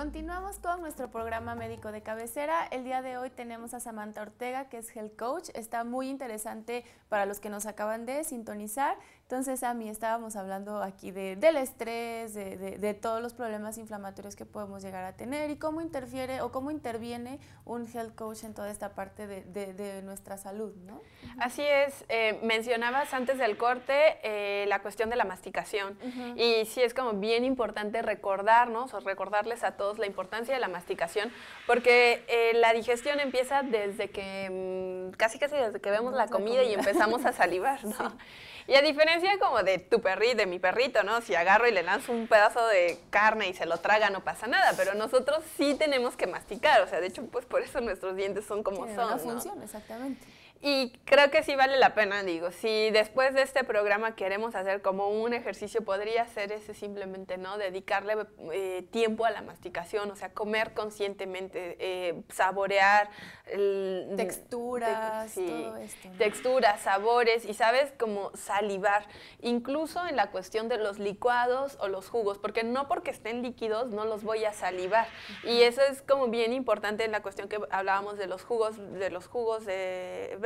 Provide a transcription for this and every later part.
Continuamos con nuestro programa médico de cabecera. El día de hoy tenemos a Samantha Ortega, que es Health Coach. Está muy interesante para los que nos acaban de sintonizar. Entonces, a mí estábamos hablando aquí de, del estrés, de, de, todos los problemas inflamatorios que podemos llegar a tener y cómo interfiere o cómo interviene un health coach en toda esta parte de, nuestra salud, ¿no? Así es. Eh, mencionabas antes del corte eh, la cuestión de la masticación y sí es como bien importante recordarnos o recordarles a todos la importancia de la masticación porque eh, la digestión empieza desde que, mm, casi casi desde que vemos la comida, y empezamos a salivar, ¿no? Y a diferencia decía como de tu perrito, de mi perrito, ¿no? Si agarro y le lanzo un pedazo de carne y se lo traga, no pasa nada, pero nosotros sí tenemos que masticar, o sea, de hecho, pues por eso nuestros dientes son como son. Una exactamente. Y creo que sí vale la pena, digo, si después de este programa queremos hacer como un ejercicio, podría ser ese simplemente, ¿no? Dedicarle eh, tiempo a la masticación, o sea, comer conscientemente, eh, saborear. Mm, texturas, todo esto. Texturas, sabores, y sabes, como salivar, incluso en la cuestión de los licuados o los jugos, porque no porque estén líquidos no los voy a salivar. Y eso es como bien importante en la cuestión que hablábamos de los jugos, de los jugos de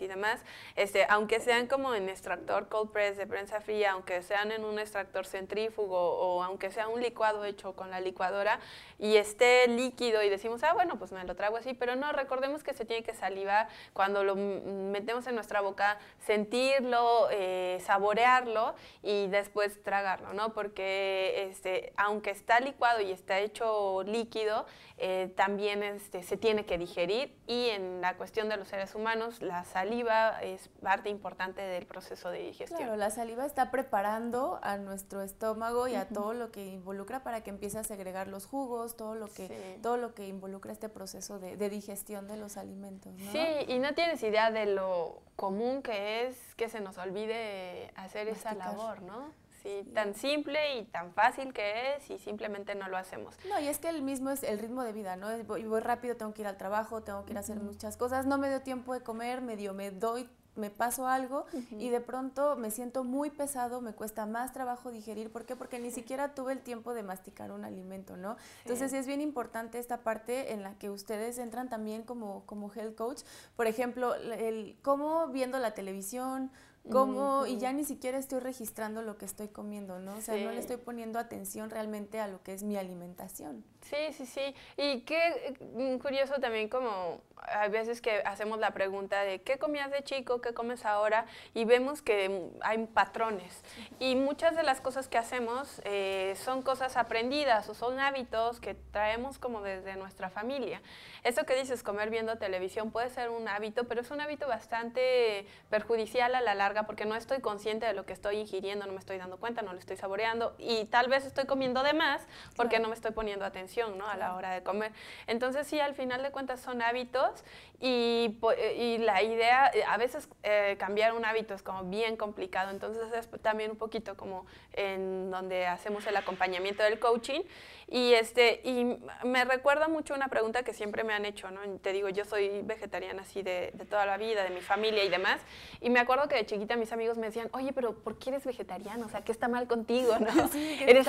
y demás, este, aunque sean como en extractor cold press de prensa fría, aunque sean en un extractor centrífugo o aunque sea un licuado hecho con la licuadora y esté líquido y decimos, ah, bueno, pues me lo trago así, pero no, recordemos que se tiene que salivar cuando lo metemos en nuestra boca, sentirlo, eh, saborearlo y después tragarlo, ¿no? Porque este, aunque está licuado y está hecho líquido, eh, también este, se tiene que digerir y en la cuestión de los seres humanos, la saliva es parte importante del proceso de digestión. Claro, la saliva está preparando a nuestro estómago y a todo lo que involucra para que empiece a segregar los jugos, todo lo que, todo lo que involucra este proceso de, digestión de los alimentos. Sí, y no tienes idea de lo común que es que se nos olvide hacer esa labor, ¿no? Sí, tan simple y tan fácil que es y simplemente no lo hacemos. No, y es que el mismo es el ritmo de vida, ¿no? es voy, rápido, tengo que ir al trabajo, tengo que ir a hacer muchas cosas, no me dio tiempo de comer, medio me doy me paso algo y de pronto me siento muy pesado, me cuesta más trabajo digerir. ¿Por qué? Porque ni siquiera tuve el tiempo de masticar un alimento, ¿no? Entonces es bien importante esta parte en la que ustedes entran también como, como health coach. Por ejemplo, el cómo viendo la televisión, como, y ya ni siquiera estoy registrando lo que estoy comiendo, ¿no? O sea, no le estoy poniendo atención realmente a lo que es mi alimentación. Sí, sí, sí. Y qué mm, curioso también como hay veces que hacemos la pregunta de qué comías de chico, qué comes ahora, y vemos que mm, hay patrones. Y muchas de las cosas que hacemos eh, son cosas aprendidas o son hábitos que traemos como desde nuestra familia. Eso que dices, comer viendo televisión, puede ser un hábito, pero es un hábito bastante perjudicial a la larga porque no estoy consciente de lo que estoy ingiriendo, no me estoy dando cuenta, no lo estoy saboreando, y tal vez estoy comiendo de más porque no me estoy poniendo atención ¿no? a la hora de comer. Entonces sí, al final de cuentas son hábitos y, eh, la idea, eh, a veces eh, cambiar un hábito es como bien complicado, entonces es también un poquito como en donde hacemos el acompañamiento del coaching y, este, y me recuerda mucho una pregunta que siempre me han hecho, ¿no? te digo, yo soy vegetariana así de, toda la vida, de mi familia y demás, y me acuerdo que de chiquita mis amigos me decían, oye, pero ¿por qué eres vegetariana? O sea, ¿qué está mal contigo? ¿no? eres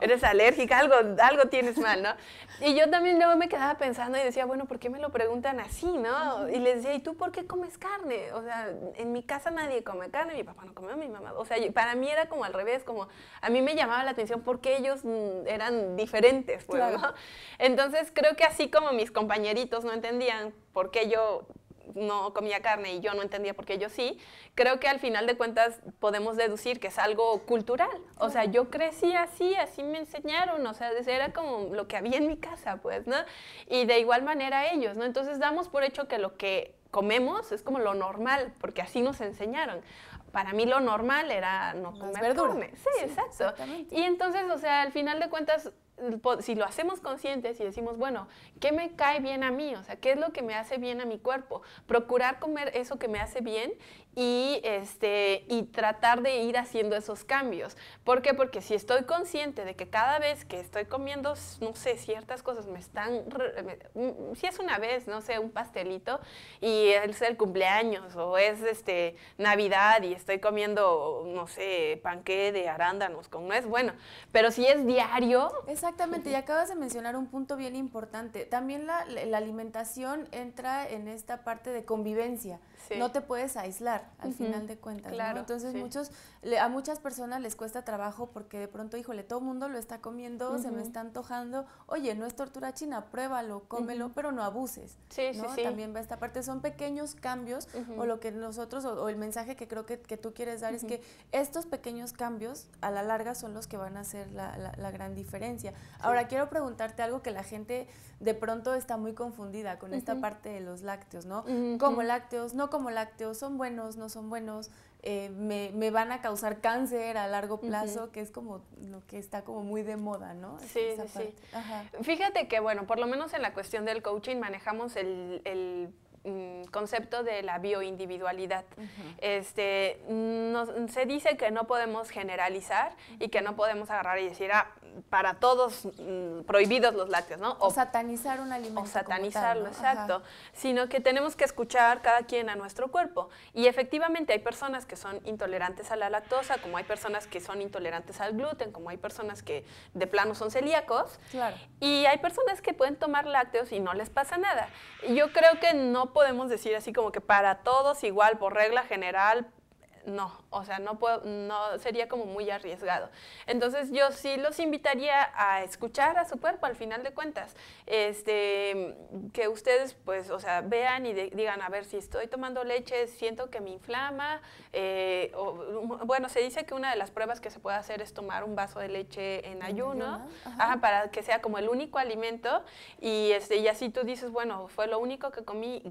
Eres alérgica algo, algo tienes mal, ¿no? Y yo también luego me quedaba pensando y decía, bueno, ¿por qué me lo preguntan así, no? Y les decía, ¿y tú por qué comes carne? O sea, en mi casa nadie come carne, mi papá no come, mi mamá. O sea, para mí era como al revés, como a mí me llamaba la atención porque ellos mm, eran diferentes, pues, ¿no? Entonces creo que así como mis compañeritos no entendían por qué yo no comía carne y yo no entendía por qué yo sí, creo que al final de cuentas podemos deducir que es algo cultural. O sea, yo crecí así, así me enseñaron, o sea, era como lo que había en mi casa, pues, ¿no? Y de igual manera ellos, ¿no? Entonces damos por hecho que lo que comemos es como lo normal, porque así nos enseñaron. Para mí lo normal era no comer carne. Sí, sí, exacto. Y entonces, o sea, al final de cuentas, si lo hacemos conscientes y decimos, bueno, ¿qué me cae bien a mí? O sea, ¿qué es lo que me hace bien a mi cuerpo? Procurar comer eso que me hace bien y, este, y tratar de ir haciendo esos cambios. ¿Por qué? Porque si estoy consciente de que cada vez que estoy comiendo, no sé, ciertas cosas me están, mm, si es una vez, no sé, un pastelito y es el cumpleaños o es este, Navidad y estoy comiendo, no sé, panqué de arándanos con es bueno, pero si es diario. Exactamente, y acabas de mencionar un punto bien importante. También la, alimentación entra en esta parte de convivencia. No te puedes aislar al final de cuentas. Entonces muchos, a muchas personas les cuesta trabajo porque de pronto, híjole, todo el mundo lo está comiendo, se me está antojando. Oye, no es tortura china, pruébalo, cómelo, pero no abuses. Sí, sí, sí. También va esta parte. Son pequeños cambios o lo que nosotros, o, el mensaje que creo que, tú quieres dar es que estos pequeños cambios a la larga son los que van a hacer la gran diferencia. Ahora, quiero preguntarte algo que la gente de pronto está muy confundida con esta parte de los lácteos, ¿no? Como lácteos, no como lácteos, son buenos no son buenos, eh, me, van a causar cáncer a largo plazo, que es como lo que está como muy de moda, ¿no? Sí, sí. Fíjate que, bueno, por lo menos en la cuestión del coaching manejamos el, mm, concepto de la bioindividualidad. este, se dice que no podemos generalizar y que no podemos agarrar y decir, ah, para todos mm, prohibidos los lácteos, ¿no? O, satanizar un alimento. O satanizarlo, exacto. Sino que tenemos que escuchar cada quien a nuestro cuerpo. Y efectivamente hay personas que son intolerantes a la lactosa, como hay personas que son intolerantes al gluten, como hay personas que de plano son celíacos. Claro. Y hay personas que pueden tomar lácteos y no les pasa nada. Yo creo que no podemos decir así como que para todos igual, por regla general, no, o sea, no, puedo, no sería como muy arriesgado. Entonces yo sí los invitaría a escuchar a su cuerpo al final de cuentas, este, que ustedes pues, o sea, vean y digan, a ver, si estoy tomando leche, siento que me inflama, eh, bueno, se dice que una de las pruebas que se puede hacer es tomar un vaso de leche en ayuno, para que sea como el único alimento y, este, y así tú dices, bueno, fue lo único que comí,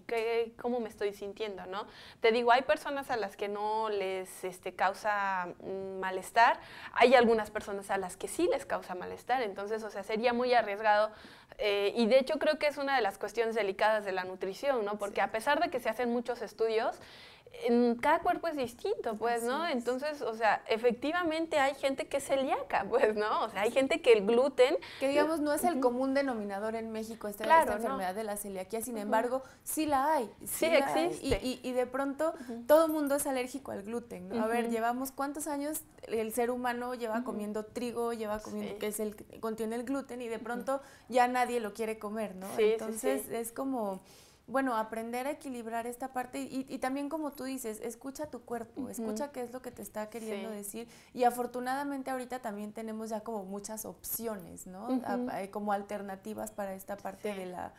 ¿cómo me estoy sintiendo? ¿no? Te digo, hay personas a las que no les este, causa mm, malestar. Hay algunas personas a las que sí les causa malestar, entonces, o sea, sería muy arriesgado. Eh, y de hecho creo que es una de las cuestiones delicadas de la nutrición, Porque a pesar de que se hacen muchos estudios, cada cuerpo es distinto, pues, ¿no? Entonces, o sea, efectivamente hay gente que es celíaca, pues, ¿no? O sea, hay gente que el gluten... Que eh, digamos no es el común denominador en México este, esta, enfermedad de la celiaquía, sin embargo, sí la hay. Sí, existe. Y, de pronto todo el mundo es alérgico al gluten, ¿no? A ver, llevamos cuántos años el ser humano lleva comiendo trigo, lleva comiendo, que es el contiene el gluten y de pronto ya nadie lo quiere comer, ¿no? Entonces es como bueno, aprender a equilibrar esta parte y, y también como tú dices, escucha tu cuerpo, escucha qué es lo que te está queriendo decir y afortunadamente ahorita también tenemos ya como muchas opciones, ¿no? como alternativas para esta parte de la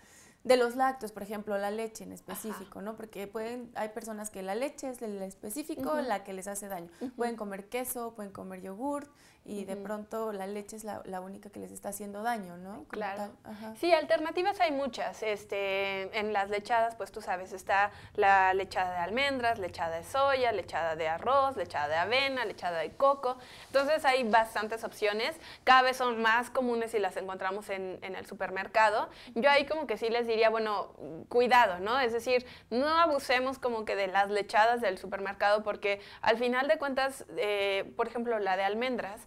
de los lácteos, por ejemplo, la leche en específico, ¿no? Porque pueden, hay personas que la leche es el específico, la que les hace daño. Pueden comer queso, pueden comer yogurt, y de pronto la leche es la, única que les está haciendo daño, ¿no? claro. Sí, alternativas hay muchas. Este, en las lechadas, pues tú sabes, está la lechada de almendras, lechada de soya, lechada de arroz, lechada de avena, lechada de coco. Entonces hay bastantes opciones. Cada vez son más comunes si las encontramos en, el supermercado. Yo ahí como que sí les diría, bueno, cuidado, ¿no? Es decir, no abusemos como que de las lechadas del supermercado porque al final de cuentas, eh, por ejemplo, la de almendras,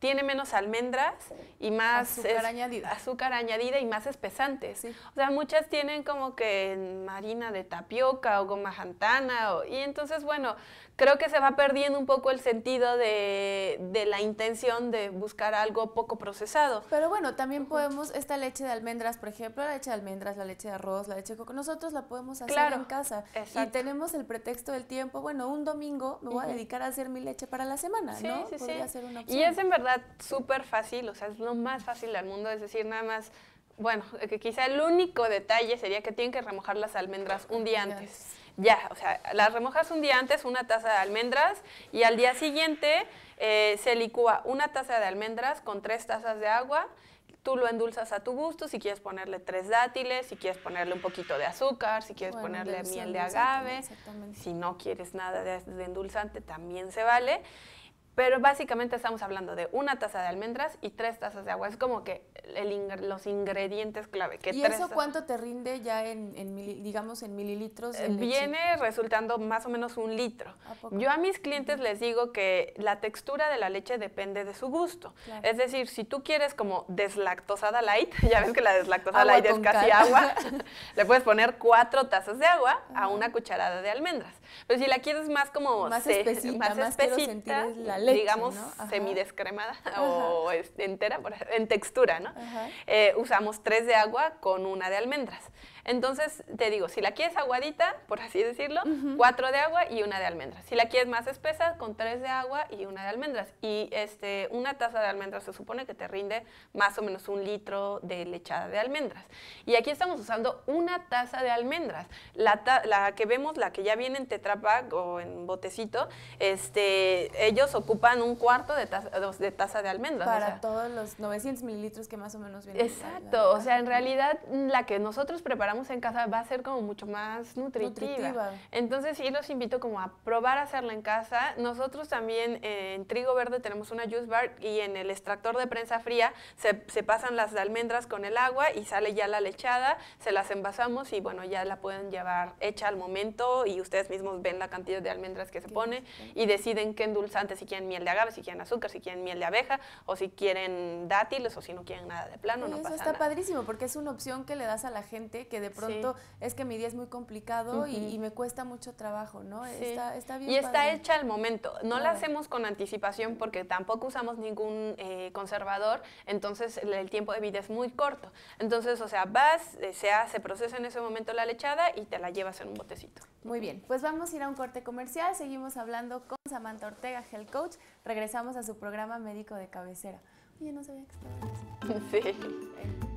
tiene menos almendras y más azúcar, añadida. azúcar añadida y más espesantes. O sea, muchas tienen como que harina de tapioca o goma jantana y entonces bueno, creo que se va perdiendo un poco el sentido de, la intención de buscar algo poco procesado. Pero bueno, también podemos esta leche de almendras, por ejemplo, la leche de almendras, la leche de arroz, la leche de coco, nosotros la podemos hacer en casa y tenemos el pretexto del tiempo, bueno, un domingo me voy a dedicar a hacer mi leche para la semana, ¿no? Sí, Podría sí. Y es en verdad súper fácil, o sea, es lo más fácil del mundo, es decir, nada más, bueno, que quizá el único detalle sería que tienen que remojar las almendras un día antes. Ya, o sea, las remojas un día antes, una taza de almendras, y al día siguiente eh, se licúa una taza de almendras con tres tazas de agua, tú lo endulzas a tu gusto, si quieres ponerle tres dátiles, si quieres ponerle un poquito de azúcar, si quieres ponerle miel de agave, si no quieres nada de endulzante, también se vale. Pero básicamente estamos hablando de una taza de almendras y tres tazas de agua. Es como que los ingredientes clave. Que ¿Y eso cuánto te rinde ya en, digamos, en mililitros? Viene resultando más o menos un litro. Yo a mis clientes les digo que la textura de la leche depende de su gusto. Es decir, si tú quieres como deslactosada light, ya ves que la deslactosada light es casi agua, le puedes poner cuatro tazas de agua a una cucharada de almendras. Pero si la quieres más como... Más espesita, más, espesita, digamos, semidescremada o entera, en textura, ¿no? Eh, usamos tres de agua con una de almendras. Entonces, te digo, si la quieres aguadita, por así decirlo, cuatro de agua y una de almendras. Si la quieres más espesa, con tres de agua y una de almendras. Y este, una taza de almendras se supone que te rinde más o menos un litro de lechada de almendras. Y aquí estamos usando una taza de almendras. La, que vemos, la que ya viene en Tetra Pak o en botecito, este, ellos ocupan un cuarto de taza de, taza de almendras. Para todos los 900 mililitros que más o menos vienen. Exacto, o sea, en realidad la que nosotros preparamos en casa va a ser como mucho más nutritiva. Entonces sí los invito como a probar a hacerla en casa. Nosotros también eh, en Trigo Verde tenemos una juice bar y en el extractor de prensa fría se, pasan las almendras con el agua y sale ya la lechada, se las envasamos y bueno, ya la pueden llevar hecha al momento y ustedes mismos ven la cantidad de almendras que se pone y deciden qué endulzante, si quieren miel de agave, si quieren azúcar, si quieren miel de abeja o si quieren dátiles o si no quieren nada de plano, no Eso está padrísimo porque es una opción que le das a la gente que de pronto es que mi día es muy complicado y, me cuesta mucho trabajo, ¿no? Está, bien. Y está hecha al momento. No la hacemos con anticipación porque tampoco usamos ningún eh, conservador, entonces el tiempo de vida es muy corto. Entonces, o sea, vas, eh, se procesa en ese momento la lechada y te la llevas en un botecito. Muy bien, pues vamos a ir a un corte comercial, seguimos hablando con Samantha Ortega, Health Coach, regresamos a su programa médico de cabecera. Oye, no sabía que estaba Sí. Eh,